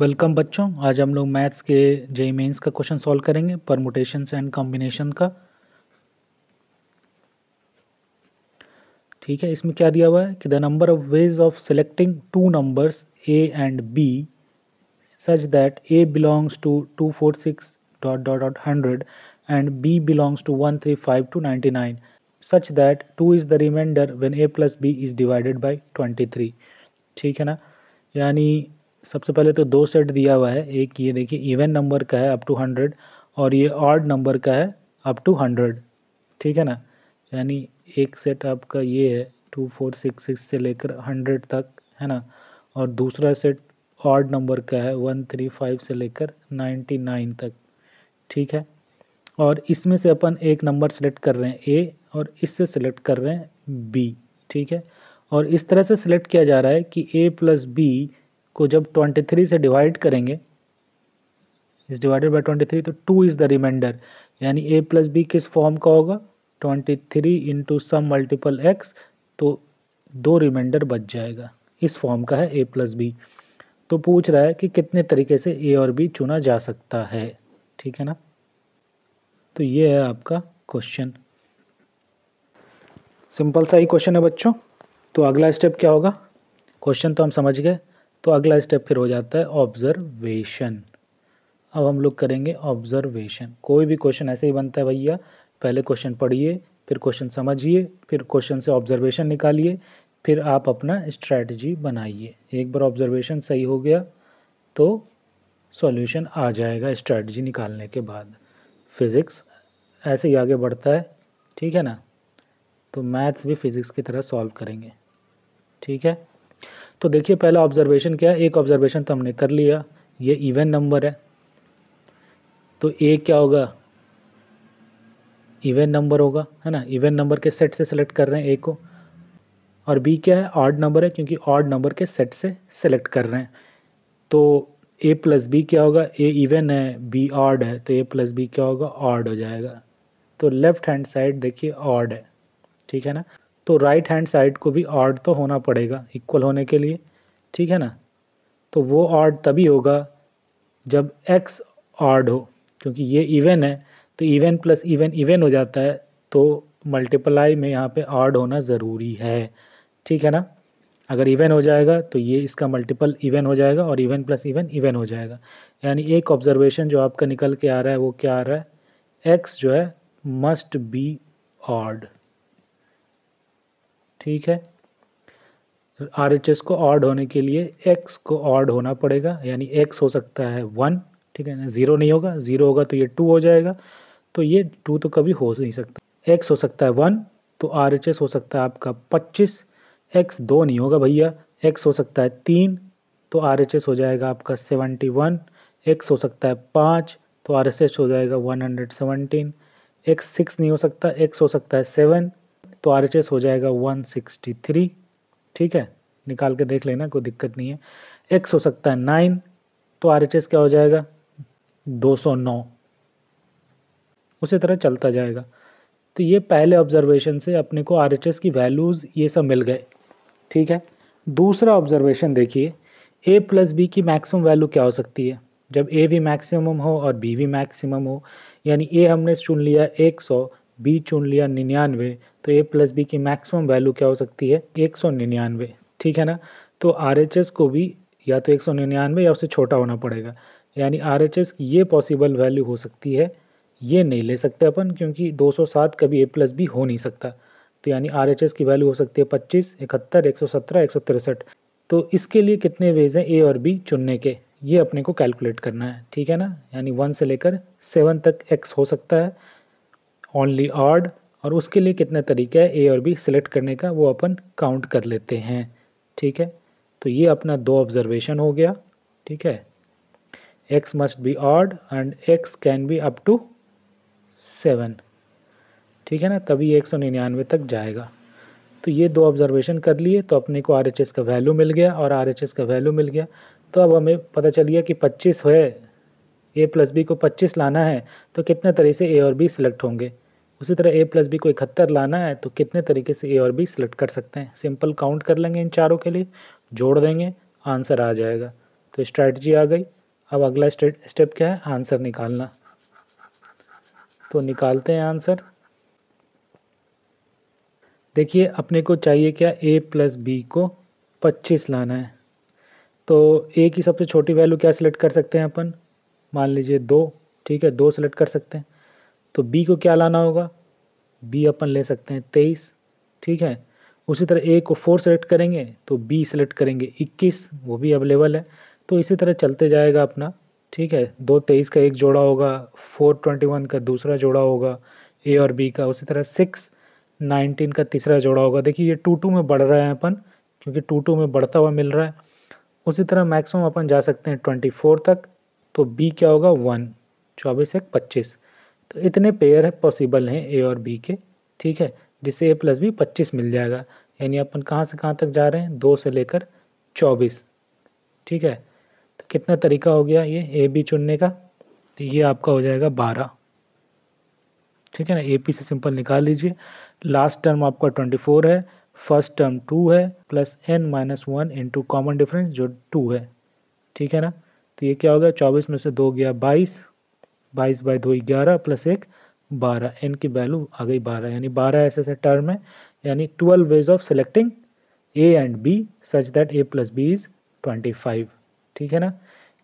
welcome बच्चों आज हम लोग मैथ्स के जेई मेन्स का क्वेश्चन सॉल्व करेंगे परमुटेशन एंड कॉम्बिनेशन का ठीक है इसमें क्या दिया हुआ है कि the number of ways of selecting two numbers A and B such that A belongs to two four six dot dot dot hundred and B belongs to one three five to ninety nine such that two is the remainder when A plus B is divided by twenty three ठीक है ना यानी सबसे पहले तो दो set दिया हुआ है एक ये देखिए इवेंट नंबर का है अप टू हंड्रेड और ये ऑर्ड नंबर का है अप टू हंड्रेड ठीक है ना यानी एक सेट आपका ये है टू फोर सिक्स सिक्स से लेकर हंड्रेड तक है ना और दूसरा सेट ऑर्ड नंबर का है वन थ्री फाइव से लेकर नाइन्टी नाइन तक ठीक है और इसमें से अपन एक नंबर सेलेक्ट कर रहे हैं ए और इससे सेलेक्ट कर रहे हैं बी ठीक है और इस तरह से सिलेक्ट किया जा रहा है कि ए प्लस बी को जब ट्वेंटी थ्री से डिवाइड करेंगे इज डिवाइडेड बाय 23 तो टू इज़ द रिमाइंडर यानी ए प्लस बी किस फॉर्म का होगा twenty three into some multiple X तो दो रिमाइंडर बच जाएगा इस फॉर्म का है ए प्लस बी तो पूछ रहा है कि कितने तरीके से ए और बी चुना जा सकता है ठीक है ना तो ये है आपका क्वेश्चन सिंपल सा ही क्वेश्चन है बच्चों तो अगला स्टेप क्या होगा क्वेश्चन तो हम समझ गए तो अगला स्टेप फिर हो जाता है ऑब्जर्वेशन अब हम लोग करेंगे ऑब्जर्वेशन कोई भी क्वेश्चन ऐसे ही बनता है भैया पहले क्वेश्चन पढ़िए फिर क्वेश्चन समझिए फिर क्वेश्चन से ऑब्जर्वेशन निकालिए फिर आप अपना स्ट्रैटी बनाइए एक बार ऑब्जर्वेशन सही हो गया तो सॉल्यूशन आ जाएगा स्ट्रैटी निकालने के बाद फिज़िक्स ऐसे ही आगे बढ़ता है ठीक है ना तो मैथ्स भी फिज़िक्स की तरह सॉल्व करेंगे ठीक है तो देखिए पहला ऑब्जर्वेशन क्या है एक ऑब्जर्वेशन तो हमने कर लिया ये इवेंट नंबर है तो ए क्या होगा इवेंट नंबर होगा है ना इवेंट नंबर के सेट से सेलेक्ट कर रहे हैं ए को और बी क्या है ऑड नंबर है क्योंकि ऑड नंबर के सेट से सेलेक्ट कर रहे हैं तो ए प्लस बी क्या होगा ए इवेंट है बी ऑड है तो ए प्लस बी क्या होगा ऑड हो जाएगा तो लेफ्ट हैंड साइड देखिए ऑड है ठीक है ना तो राइट हैंड साइड को भी ऑर्ड तो होना पड़ेगा इक्वल होने के लिए ठीक है ना तो वो ऑर्ड तभी होगा जब एक्स ऑर्ड हो क्योंकि ये इवन है तो इवन प्लस इवन इवन हो जाता है तो मल्टीप्लाई में यहाँ पे ऑर्ड होना ज़रूरी है ठीक है ना अगर इवन हो जाएगा तो ये इसका मल्टीपल इवन हो जाएगा और इवन प्लस इवन इवन हो जाएगा यानी एक ऑब्जर्वेशन जो आपका निकल के आ रहा है वो क्या आ रहा है एक्स जो है मस्ट बी ऑर्ड ठीक है आर एच एस को ऑड होने के लिए एक्स को ऑड होना पड़ेगा यानी एक्स हो सकता है वन ठीक है ना ज़ीरो नहीं होगा ज़ीरो होगा तो ये टू हो जाएगा तो ये टू तो कभी हो नहीं सकता एक्स हो सकता है वन तो आर एच एस हो सकता है आपका पच्चीस एक्स दो नहीं होगा भैया एक्स हो सकता है तीन तो आर एच एस हो जाएगा आपका सेवेंटी वन एक्स हो सकता है पाँच तो आर एस एस हो जाएगा one hundred seventeen X six नहीं हो सकता एक्स हो सकता है सेवन तो आर हो जाएगा 163 ठीक है निकाल के देख लेना कोई दिक्कत नहीं है एक्स हो सकता है नाइन तो आर क्या हो जाएगा 209 उसी तरह चलता जाएगा तो ये पहले ऑब्जर्वेशन से अपने को आर की वैल्यूज़ ये सब मिल गए ठीक है दूसरा ऑब्जर्वेशन देखिए ए प्लस बी की मैक्सिमम वैल्यू क्या हो सकती है जब ए भी मैक्सिमम हो और बी भी मैक्सिमम हो यानी ए हमने चुन लिया 100 बी चुन लिया निन्यानवे तो ए प्लस बी की मैक्सिमम वैल्यू क्या हो सकती है एक सौ निन्यानवे ठीक है ना तो आर एच एस को भी या तो एक सौ निन्यानवे या उससे छोटा होना पड़ेगा यानी आर एच एस की ये पॉसिबल वैल्यू हो सकती है ये नहीं ले सकते अपन क्योंकि 207 कभी ए प्लस बी हो नहीं सकता तो यानी आर एच एस की वैल्यू हो सकती है पच्चीस इकहत्तर एक सौ सत्रह एक सौ तिरसठ तो इसके लिए कितने वेज हैं ए और बी चुनने के ये अपने को कैलकुलेट करना है ठीक है ना यानी वन से लेकर सेवन तक एक्स हो सकता है ओनली ऑड और उसके लिए कितना तरीका है ए और बी सिलेक्ट करने का वो अपन काउंट कर लेते हैं ठीक है तो ये अपना दो ऑब्जर्वेशन हो गया ठीक है X must be odd and X can be up to seven ठीक है ना तभी एक सौ निन्यानवे तक जाएगा तो ये दो ऑब्जर्वेशन कर लिए तो अपने को आर का वैल्यू मिल गया और आर का वैल्यू मिल गया तो अब हमें पता चल गया कि पच्चीस है ए प्लस बी को पच्चीस लाना है तो कितने तरह से ए और बी सिलेक्ट होंगे उसी तरह ए प्लस बी को इकहत्तर लाना है तो कितने तरीके से ए और बी सिलेक्ट कर सकते हैं सिंपल काउंट कर लेंगे इन चारों के लिए जोड़ देंगे आंसर आ जाएगा तो स्ट्रैटी आ गई अब अगला स्टेप क्या है आंसर निकालना तो निकालते हैं आंसर देखिए अपने को चाहिए क्या ए प्लस बी को 25 लाना है तो ए की सबसे छोटी वैल्यू क्या सिलेक्ट कर सकते हैं अपन मान लीजिए दो ठीक है दो सिलेक्ट कर सकते हैं तो बी को क्या लाना होगा बी अपन ले सकते हैं तेईस ठीक है उसी तरह ए को फोर सेलेक्ट करेंगे तो बी सेलेक्ट करेंगे इक्कीस वो भी अवेलेबल है तो इसी तरह चलते जाएगा अपना ठीक है दो तेईस का एक जोड़ा होगा फोर ट्वेंटी वन का दूसरा जोड़ा होगा ए और बी का उसी तरह सिक्स नाइनटीन का तीसरा जोड़ा होगा देखिए ये टू टू में बढ़ रहा है अपन क्योंकि टू टू में बढ़ता हुआ मिल रहा है उसी तरह मैक्सिमम अपन जा सकते हैं ट्वेंटी फोर तक तो बी क्या होगा वन चौबीस एक पच्चीस तो इतने पेयर पॉसिबल हैं ए और बी के ठीक है जिससे ए प्लस बी पच्चीस मिल जाएगा यानी अपन कहाँ से कहाँ तक जा रहे हैं दो से लेकर चौबीस ठीक है तो कितना तरीका हो गया ये ए बी चुनने का तो ये आपका हो जाएगा बारह ठीक है ना ए पी से सिंपल निकाल लीजिए लास्ट टर्म आपका ट्वेंटी फोर है फर्स्ट टर्म टू है plus N minus one into common difference जो टू है ठीक है ना तो ये क्या हो गया चौबीस में से दो गया बाईस बाईस बाई दो ग्यारह प्लस एक बारह एन की वैल्यू आ गई बारह यानी बारह ऐसे ऐसे टर्म है यानी twelve ways of selecting A and B such that A plus B is twenty five ठीक है ना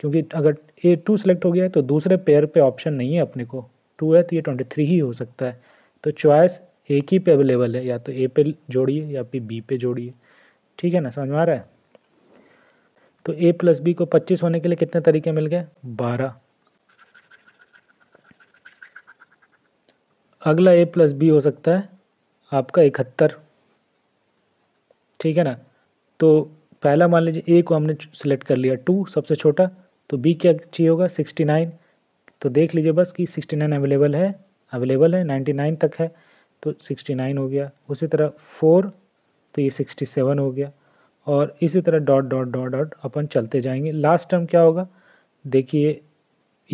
क्योंकि अगर ए टू सेलेक्ट हो गया है तो दूसरे पेयर पे ऑप्शन नहीं है अपने को टू है तो ये ट्वेंटी थ्री ही हो सकता है तो चॉइस एक ही पे अवेलेबल है या तो ए पे जोड़िए या फिर बी पे जोड़िए ठीक है ना समझ में आ रहा है तो ए प्लस बी को पच्चीस होने के लिए कितने तरीके मिल गए बारह अगला ए प्लस बी हो सकता है आपका इकहत्तर ठीक है ना तो पहला मान लीजिए ए को हमने सेलेक्ट कर लिया टू सबसे छोटा तो बी क्या चाहिए होगा सिक्सटी नाइन तो देख लीजिए बस कि सिक्सटी नाइन अवेलेबल है अवेलेबल है नाइन्टी नाइन तक है तो सिक्सटी नाइन हो गया उसी तरह फोर तो ये सिक्सटी सेवन हो गया और इसी तरह डॉट डॉट डॉट डॉट अपन चलते जाएंगे लास्ट टर्म क्या होगा देखिए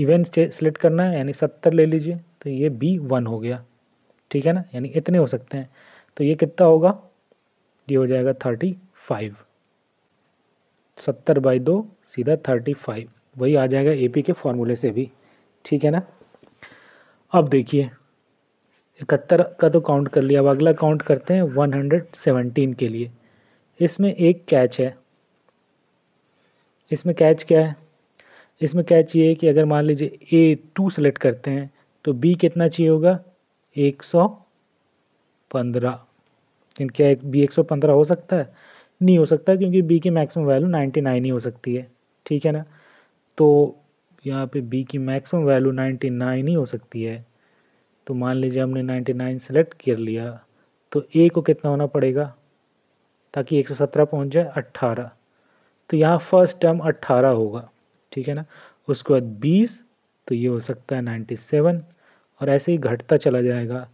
इवेंट सेलेक्ट करना है यानी सत्तर ले लीजिए तो ये बी वन हो गया ठीक है ना यानी इतने हो सकते हैं तो ये कितना होगा ये हो जाएगा थर्टी फाइव सत्तर बाई दो सीधा थर्टी फाइव वही आ जाएगा ए के फॉर्मूले से भी ठीक है ना अब देखिए इकहत्तर का तो काउंट कर लिया अब अगला काउंट करते हैं वन हंड्रेड सेवनटीन के लिए इसमें एक कैच है इसमें कैच क्या है इसमें कैच ये है कि अगर मान लीजिए ए टू सेलेक्ट करते हैं तो बी कितना चाहिए होगा एक सौ पंद्रह लेकिन क्या एक बी एक सौ पंद्रह हो सकता है नहीं हो सकता क्योंकि बी की मैक्सिमम वैल्यू नाइन्टी नाइन ही हो सकती है ठीक है ना तो यहाँ पे बी की मैक्सिमम वैल्यू नाइन्टी नाइन ही हो सकती है तो मान लीजिए हमने नाइन्टी नाइन सेलेक्ट कर लिया तो ए को कितना होना पड़ेगा ताकि एक सौ सत्रह पहुँच जाए अट्ठारह तो यहाँ फर्स्ट टर्म अट्ठारह होगा ठीक है ना उसके बाद बीस तो ये हो सकता है नाइन्टी सेवन और ऐसे ही घटता चला जाएगा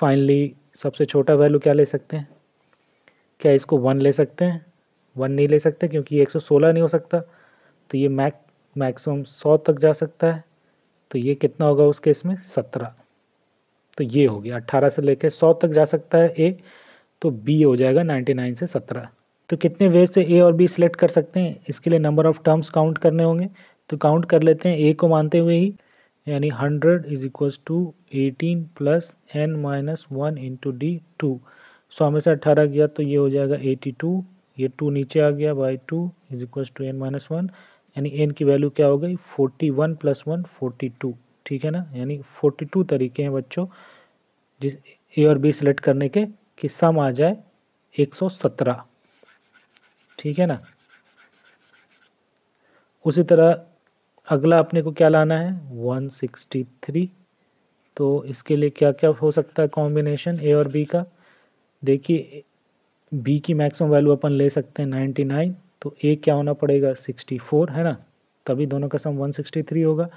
फाइनली सबसे छोटा वैल्यू क्या ले सकते हैं क्या इसको वन ले सकते हैं वन नहीं ले सकते क्योंकि ये एक सौ सोलह नहीं हो सकता तो ये मैक मैक्सिमम सौ तक जा सकता है तो ये कितना होगा उस केस में सत्रह तो ये हो गया अट्ठारह से लेकर सौ तक जा सकता है ए तो बी हो जाएगा नाइन्टी नाइन से सत्रह तो कितने वे से ए और बी सिलेक्ट कर सकते हैं इसके लिए नंबर ऑफ़ टर्म्स काउंट करने होंगे तो काउंट कर लेते हैं ए को मानते हुए ही यानी hundred is equals to eighteen plus N minus one into D two so हमें से अट्ठारह गया तो ये हो जाएगा एटी टू ये टू नीचे आ गया by two is equals to N minus one यानी एन की वैल्यू क्या हो गई forty one plus one forty two ठीक है ना यानी फोर्टी टू तरीके हैं बच्चों जिस ए और बी सेलेक्ट करने के कि सम आ जाए एक सौ सत्रह ठीक है ना उसी तरह अगला अपने को क्या लाना है 163 तो इसके लिए क्या क्या हो सकता है कॉम्बिनेशन ए और बी का देखिए बी की मैक्सिमम वैल्यू अपन ले सकते हैं 99 तो ए क्या होना पड़ेगा 64 है ना तभी दोनों का सम 163 होगा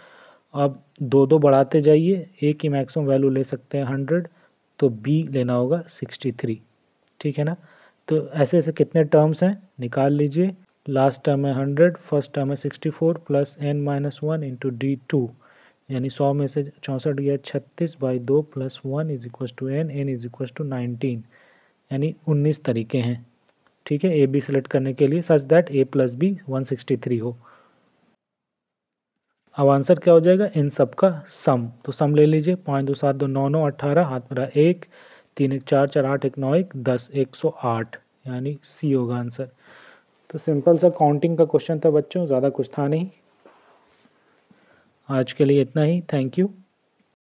अब दो दो बढ़ाते जाइए ए की मैक्सिमम वैल्यू ले सकते हैं हंड्रेड तो बी लेना होगा सिक्सटी ठीक है ना तो ऐसे ऐसे कितने टर्म्स हैं निकाल लीजिए लास्ट टर्म है हंड्रेड फर्स्ट टर्म है sixty four plus N minus one into D two यानी सौ में से चौंसठ गया छत्तीस बाई दो plus one is equal to N N is equal to nineteen यानी उन्नीस तरीके हैं ठीक है ए बी सेलेक्ट करने के लिए such that A plus B one sixty three हो अब आंसर क्या हो जाएगा इन सब का सम तो सम ले लीजिए पाँच दो सात दो नौ नौ अट्ठारह हाथ मेरा एक तीन एक चार चार आठ एक नौ एक दस एक सौ आठ यानी सी होगा आंसर तो सिंपल सा काउंटिंग का क्वेश्चन था बच्चों ज़्यादा कुछ था नहीं आज के लिए इतना ही थैंक यू